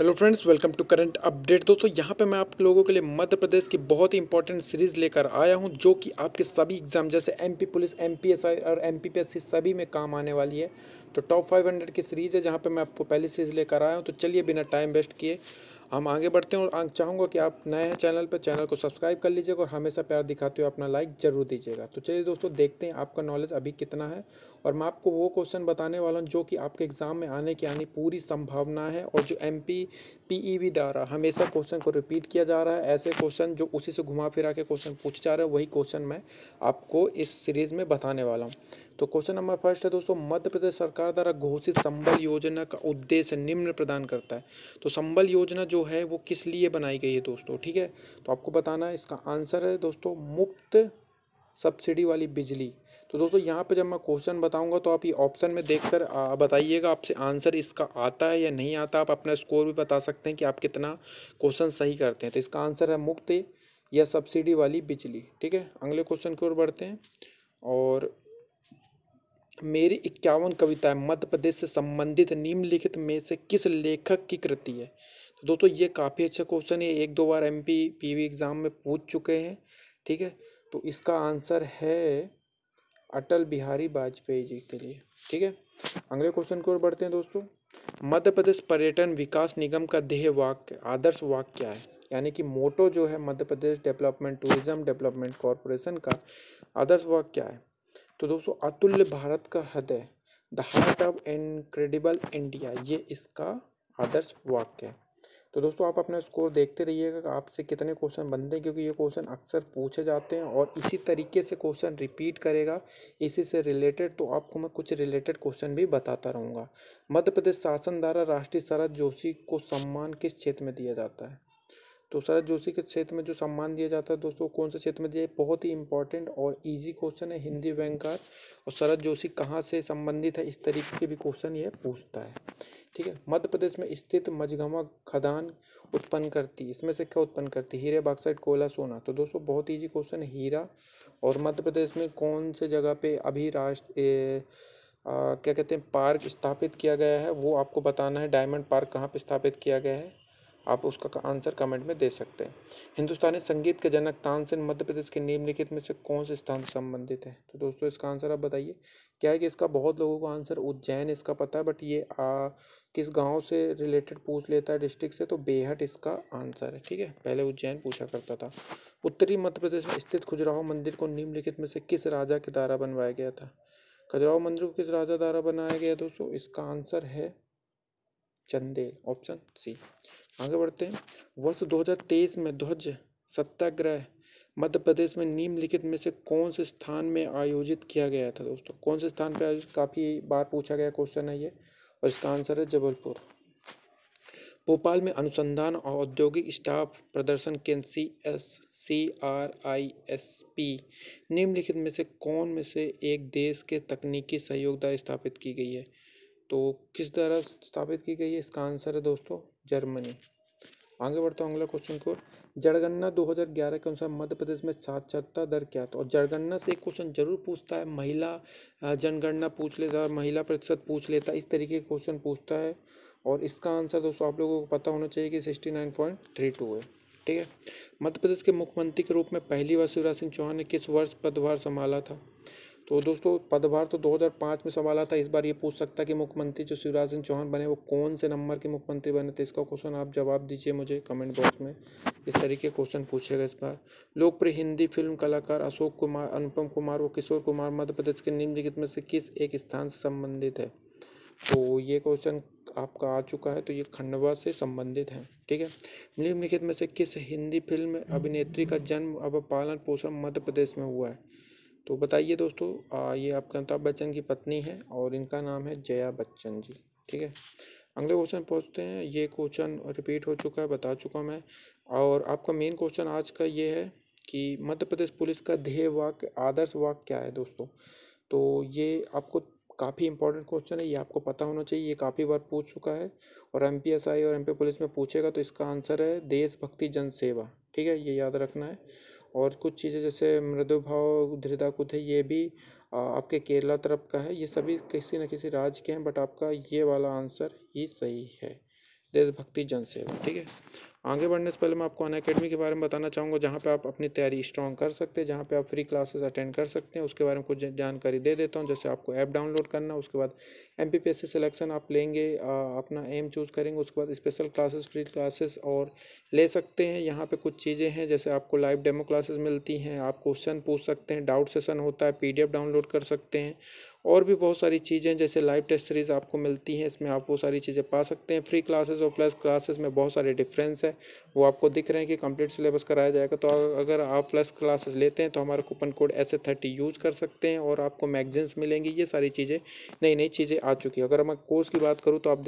hello friends welcome to current update दोस्तों यहाँ पे मैं आप लोगों के लिए मध्य प्रदेश की बहुत ही इंपॉर्टेंट सीरीज लेकर आया हूँ जो कि आपके सभी एग्जाम जैसे एमपी पुलिस एमपीएसआई और एमपीपीएससी सभी में काम आने वाली है तो टॉप 500 की सीरीज़ है जहाँ पे मैं आपको पहली सीरीज लेकर आया हूँ तो चलिए बिना टाइम वेस्ट किए हम आगे बढ़ते हैं और चाहूँगा कि आप नए हैं चैनल पर चैनल को सब्सक्राइब कर लीजिएगा और हमेशा प्यार दिखाते हुए अपना लाइक ज़रूर दीजिएगा तो चलिए दोस्तों देखते हैं आपका नॉलेज अभी कितना है और मैं आपको वो क्वेश्चन बताने वाला हूँ जो कि आपके एग्ज़ाम में आने की आनी पूरी संभावना है और जो एम पी पी द्वारा हमेशा क्वेश्चन को रिपीट किया जा रहा है ऐसे क्वेश्चन जो उसी से घुमा फिरा के क्वेश्चन पूछे जा रहे हैं वही क्वेश्चन मैं आपको इस सीरीज़ में बताने वाला हूँ तो क्वेश्चन नंबर फर्स्ट है दोस्तों मध्य प्रदेश सरकार द्वारा घोषित संबल योजना का उद्देश्य निम्न प्रदान करता है तो संबल योजना जो है वो किस लिए बनाई गई है दोस्तों ठीक है तो आपको बताना है इसका आंसर है दोस्तों मुफ्त सब्सिडी वाली बिजली तो दोस्तों यहाँ पे जब मैं क्वेश्चन बताऊँगा तो आप ये ऑप्शन में देख बताइएगा आपसे आंसर इसका आता है या नहीं आता आप अपना स्कोर भी बता सकते हैं कि आप कितना क्वेश्चन सही करते हैं तो इसका आंसर है मुफ्त या सब्सिडी वाली बिजली ठीक है अगले क्वेश्चन की ओर बढ़ते हैं और मेरी इक्यावन कविताएं मध्य प्रदेश से संबंधित निम्नलिखित में से किस लेखक की कृति है तो दोस्तों ये काफ़ी अच्छा क्वेश्चन है एक दो बार M P P V exam में पूछ चुके हैं ठीक है तो इसका आंसर है अटल बिहारी वाजपेयी जी के लिए ठीक है अगले क्वेश्चन की ओर बढ़ते हैं दोस्तों मध्य प्रदेश पर्यटन विकास निगम का देह वाक्य आदर्श वाक्य क्या है यानी कि मोटो जो है Madhya Pradesh development tourism development corporation का आदर्श वाक्य क्या है तो दोस्तों अतुल्य भारत का हृदय the heart of incredible India ये इसका आदर्श वाक्य है तो दोस्तों आप अपना स्कोर देखते रहिएगा कि आपसे कितने क्वेश्चन बनते हैं क्योंकि ये क्वेश्चन अक्सर पूछे जाते हैं और इसी तरीके से क्वेश्चन रिपीट करेगा इसी से रिलेटेड तो आपको मैं कुछ रिलेटेड क्वेश्चन भी बताता रहूँगा मध्य प्रदेश शासन द्वारा राष्ट्रीय शरद जोशी को सम्मान किस क्षेत्र में दिया जाता है तो शरद जोशी के क्षेत्र में जो सम्मान दिया जाता है दोस्तों कौन से क्षेत्र में दिया बहुत ही इंपॉर्टेंट और इजी क्वेश्चन है हिंदी व्यंकार और शरद जोशी कहाँ से संबंधित है इस तरीके के भी क्वेश्चन ये पूछता है ठीक है मध्य प्रदेश में स्थित मझगवा खदान उत्पन्न करती है इसमें से क्या उत्पन्न करती है हीरे बाक्साइड कोयला सोना तो दोस्तों बहुत ईजी क्वेश्चन है हीरा और मध्य प्रदेश में कौन से जगह पर अभी राष्ट्र क्या कहते हैं पार्क स्थापित किया गया है वो आपको बताना है डायमंड पार्क कहाँ पर स्थापित किया गया है आप उसका आंसर कमेंट में दे सकते हैं हिंदुस्तानी संगीत के जनक तानसेन मध्य प्रदेश के निम्नलिखित में से कौन से स्थान से संबंधित है तो दोस्तों इसका आंसर आप बताइए क्या है कि इसका बहुत लोगों को आंसर उज्जैन इसका पता है बट ये आ, किस गांव से रिलेटेड पूछ लेता है डिस्ट्रिक्ट से तो बेहट इसका आंसर है ठीक है पहले उज्जैन पूछा करता था उत्तरी मध्य प्रदेश में स्थित खुजराहो मंदिर को निम्नलिखित में से किस राजा के द्वारा बनवाया गया था खजुराहो मंदिर को किस राजा द्वारा बनाया गया दोस्तों इसका आंसर है चंदेल ऑप्शन सी आगे बढ़ते हैं वर्ष 2023 में ध्वज सत्याग्रह मध्य प्रदेश में निम्नलिखित में से कौन से स्थान में आयोजित किया गया था दोस्तों कौन से स्थान पर आयोजित काफ़ी बार पूछा गया क्वेश्चन है ये और इसका आंसर है जबलपुर भोपाल में अनुसंधान और औद्योगिक स्टाफ प्रदर्शन केंद्र C S C R I S P निम्नलिखित में से कौन में से एक देश के तकनीकी सहयोग द्वारा स्थापित की गई है तो किस द्वारा स्थापित की गई है इसका आंसर है दोस्तों जर्मनी आगे बढ़ता हूँ अगला क्वेश्चन को जनगणना 2011 के अनुसार मध्य प्रदेश में साक्षरता दर क्या था और जनगणना से एक क्वेश्चन जरूर पूछता है महिला जनगणना पूछ लेता है महिला प्रतिशत पूछ लेता है इस तरीके के क्वेश्चन पूछता है और इसका आंसर दोस्तों आप लोगों को पता होना चाहिए कि sixty nine point three two है ठीक है मध्य प्रदेश के मुख्यमंत्री के रूप में पहली बार शिवराज सिंह चौहान ने किस वर्ष पदभार संभाला था तो दोस्तों पदभार तो 2005 में संभाला था इस बार ये पूछ सकता कि मुख्यमंत्री जो शिवराज सिंह चौहान बने वो कौन से नंबर के मुख्यमंत्री बने थे इसका क्वेश्चन आप जवाब दीजिए मुझे कमेंट बॉक्स में इस तरीके क्वेश्चन पूछेगा इस बार लोकप्रिय हिंदी फिल्म कलाकार अशोक कुमार अनुपम कुमार व किशोर कुमार मध्य प्रदेश के निम्नलिखित में से किस एक स्थान से संबंधित है तो ये क्वेश्चन आपका आ चुका है तो ये खंडवा से संबंधित है ठीक है निम्नलिखित में से किस हिंदी फिल्म अभिनेत्री का जन्म अब पालन पोषण मध्य प्रदेश में हुआ है तो बताइए दोस्तों आ, ये आपके अमिताभ बच्चन की पत्नी है और इनका नाम है जया बच्चन जी ठीक है अगले क्वेश्चन पहुँचते हैं ये क्वेश्चन रिपीट हो चुका है बता चुका मैं और आपका मेन क्वेश्चन आज का ये है कि मध्य प्रदेश पुलिस का ध्येय वाक्य आदर्श वाक्य क्या है दोस्तों तो ये आपको काफ़ी इंपॉर्टेंट क्वेश्चन है ये आपको पता होना चाहिए ये काफ़ी बार पूछ चुका है और एम पी एस आई और एम पी पुलिस में पूछेगा तो इसका आंसर है देशभक्ति जन सेवा ठीक है ये याद रखना है और कुछ चीज़ें जैसे मृदुभाव धृदाकुत है ये भी आपके केरला तरफ का है ये सभी किसी न किसी राज्य के हैं बट आपका ये वाला आंसर ही सही है देशभक्ति जनसेवा ठीक है आगे बढ़ने से पहले मैं आपको अन अकेडमी के बारे में बताना चाहूँगा जहाँ पे आप अपनी तैयारी स्ट्रॉन्ग कर सकते हैं जहाँ पे आप फ्री क्लासेस अटेंड कर सकते हैं उसके बारे में कुछ जानकारी दे देता हूँ जैसे आपको ऐप डाउनलोड करना उसके बाद एम पी सिलेक्शन आप लेंगे अपना एम चूज़ करेंगे उसके बाद स्पेशल क्लासेस फ्री क्लासेस और ले सकते हैं यहाँ पर कुछ चीज़ें हैं जैसे आपको लाइव डेमो क्लासेस मिलती हैं आप क्वेश्चन पूछ सकते हैं डाउट सेसन होता है पी डाउनलोड कर सकते हैं और भी बहुत सारी चीज़ें जैसे लाइव टेस्ट सीरीज़ आपको मिलती हैं इसमें आप वो सारी चीज़ें पा सकते हैं फ्री क्लासेस और प्लस क्लासेस में बहुत सारे डिफरेंस है है वो आपको दिख रहे हैं कि कंप्लीट सिलेबस कराया जाएगा तो अगर आप प्लस क्लासेस लेते हैं तो हमारा coupon code S thirty use कर सकते हैं और आपको मैगजीन्स मिलेंगी ये सारी चीज़ें नई नई चीज़ें आ चुकी है अगर मैं कोर्स की बात करूँ तो आप